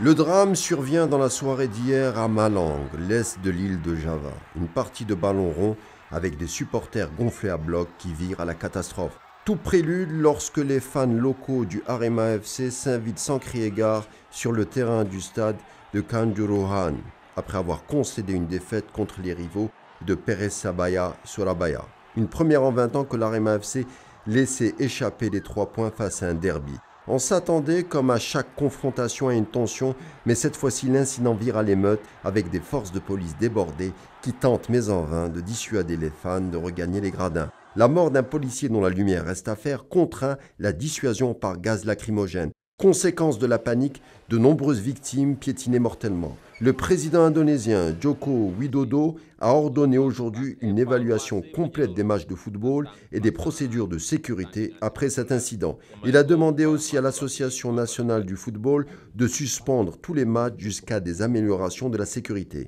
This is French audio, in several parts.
Le drame survient dans la soirée d'hier à Malang, l'est de l'île de Java. Une partie de ballon rond avec des supporters gonflés à bloc qui virent à la catastrophe. Tout prélude lorsque les fans locaux du Arema FC s'invitent sans crier gare sur le terrain du stade de Kanjuruhan, après avoir concédé une défaite contre les rivaux de Pérez Sabaya Surabaya. Une première en 20 ans que l'Arema FC laissait échapper les trois points face à un derby. On s'attendait comme à chaque confrontation à une tension, mais cette fois-ci l'incident vire à l'émeute avec des forces de police débordées qui tentent mais en vain de dissuader les fans de regagner les gradins. La mort d'un policier dont la lumière reste à faire contraint la dissuasion par gaz lacrymogène. Conséquence de la panique, de nombreuses victimes piétinées mortellement. Le président indonésien Joko Widodo a ordonné aujourd'hui une évaluation complète des matchs de football et des procédures de sécurité après cet incident. Il a demandé aussi à l'Association nationale du football de suspendre tous les matchs jusqu'à des améliorations de la sécurité.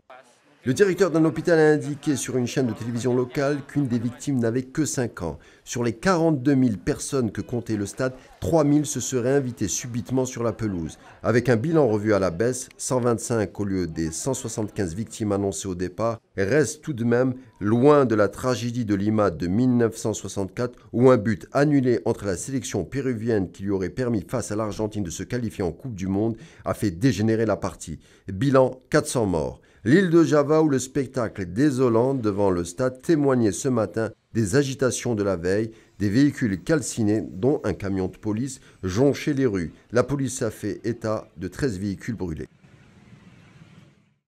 Le directeur d'un hôpital a indiqué sur une chaîne de télévision locale qu'une des victimes n'avait que 5 ans. Sur les 42 000 personnes que comptait le stade, 3 000 se seraient invitées subitement sur la pelouse. Avec un bilan revu à la baisse, 125 au lieu des 175 victimes annoncées au départ, reste tout de même loin de la tragédie de Lima de 1964 où un but annulé entre la sélection péruvienne qui lui aurait permis face à l'Argentine de se qualifier en Coupe du Monde a fait dégénérer la partie. Bilan 400 morts. L'île de Java où le spectacle désolant devant le stade témoignait ce matin des agitations de la veille, des véhicules calcinés dont un camion de police jonchait les rues. La police a fait état de 13 véhicules brûlés.